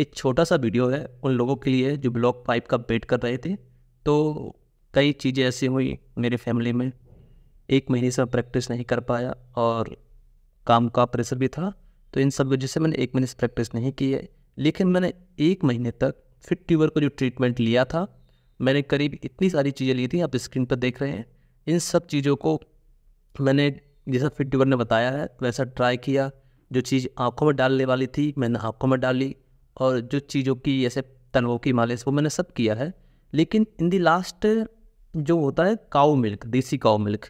एक छोटा सा वीडियो है उन लोगों के लिए जो ब्लॉक पाइप का वेट कर रहे थे तो कई चीज़ें ऐसी हुई मेरे फैमिली में एक महीने से प्रैक्टिस नहीं कर पाया और काम का प्रेशर भी था तो इन सब वजह से मैंने एक महीने से प्रैक्टिस नहीं की है लेकिन मैंने एक महीने तक फिट ट्यूबर का जो ट्रीटमेंट लिया था मैंने करीब इतनी सारी चीज़ें ली थी आप स्क्रीन पर देख रहे हैं इन सब चीज़ों को मैंने जैसा फिट ट्यूबर ने बताया है वैसा ट्राई किया जो चीज़ आँखों में डालने वाली थी मैंने आँखों में डाली और जो चीज़ों की जैसे तलवों की मालिश वो मैंने सब किया है लेकिन इन दी लास्ट जो होता है काऊ मिल्क देसी काऊ मिल्क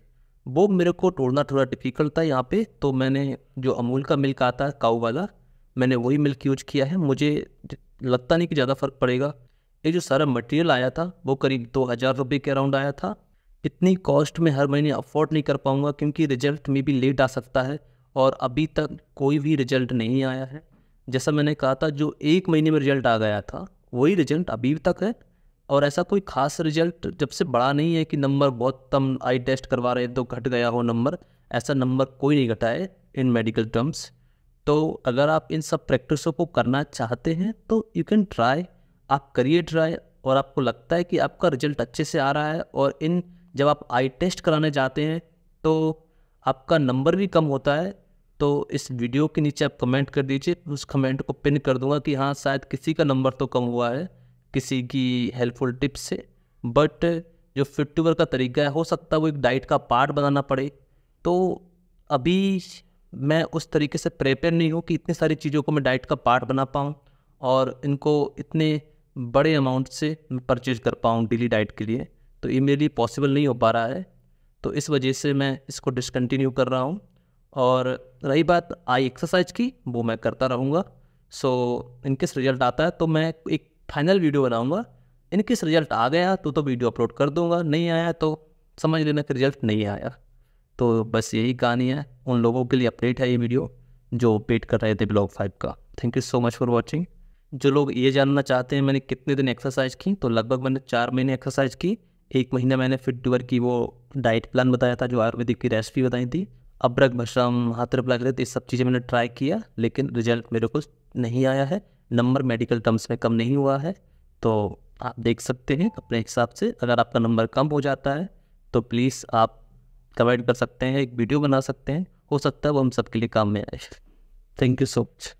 वो मेरे को तोड़ना थोड़ा डिफ़िकल्ट था यहाँ पे तो मैंने जो अमूल का मिल्क आता है काऊ वाला मैंने वही मिल्क यूज किया है मुझे लगता नहीं कि ज़्यादा फ़र्क पड़ेगा ये जो सारा मटेरियल आया था वो करीब दो हज़ार रुपये के अराउंड आया था इतनी कॉस्ट में हर महीने अफोर्ड नहीं कर पाऊँगा क्योंकि रिजल्ट में भी लेट आ सकता है और अभी तक कोई भी रिजल्ट नहीं आया है जैसा मैंने कहा था जो एक महीने में रिजल्ट आ गया था वही रिजल्ट अभी तक है और ऐसा कोई खास रिजल्ट जब से बड़ा नहीं है कि नंबर बहुत कम आई टेस्ट करवा रहे तो घट गया हो नंबर ऐसा नंबर कोई नहीं घटा है इन मेडिकल टर्म्स तो अगर आप इन सब प्रैक्टिसों को करना चाहते हैं तो यू कैन ट्राई आप करिए ट्राई और आपको लगता है कि आपका रिजल्ट अच्छे से आ रहा है और इन जब आप आई टेस्ट कराने जाते हैं तो आपका नंबर भी कम होता है तो इस वीडियो के नीचे आप कमेंट कर दीजिए उस कमेंट को पिन कर दूंगा कि हाँ शायद किसी का नंबर तो कम हुआ है किसी की हेल्पफुल टिप्स से बट जो फिट टू का तरीका है हो सकता है वो एक डाइट का पार्ट बनाना पड़े तो अभी मैं उस तरीके से प्रेपेयर नहीं हूँ कि इतनी सारी चीज़ों को मैं डाइट का पार्ट बना पाऊँ और इनको इतने बड़े अमाउंट से परचेज कर पाऊँ डेली डाइट के लिए तो ये मेरे लिए पॉसिबल नहीं हो पा रहा है तो इस वजह से मैं इसको डिसकन्टिन्यू कर रहा हूँ और रही बात आई एक्सरसाइज की वो मैं करता रहूँगा सो किस रिजल्ट आता है तो मैं एक फाइनल वीडियो बनाऊँगा इनके रिजल्ट आ गया तो तो वीडियो अपलोड कर दूँगा नहीं आया तो समझ लेना कि रिजल्ट नहीं आया तो बस यही कहानी है उन लोगों के लिए अपडेट है ये वीडियो जो वेट कर रहे थे ब्लॉग फाइव का thank you so much for watching जो लोग ये जानना चाहते हैं मैंने कितने दिन एक्सरसाइज की तो लगभग मैंने चार महीने एक्सरसाइज की एक महीना मैंने फिट डूअर की वो डाइट प्लान बताया था जो आयुर्वेदिक की रेसिपी बताई थी अब्रक मशरम हाथर प्लाकृत ये सब चीज़ें मैंने ट्राई किया लेकिन रिजल्ट मेरे को नहीं आया है नंबर मेडिकल टर्म्स में कम नहीं हुआ है तो आप देख सकते हैं अपने हिसाब से अगर आपका नंबर कम हो जाता है तो प्लीज़ आप कमेंट कर सकते हैं एक वीडियो बना सकते हैं हो सकता है वो हम सबके लिए काम में आए थैंक यू सो मच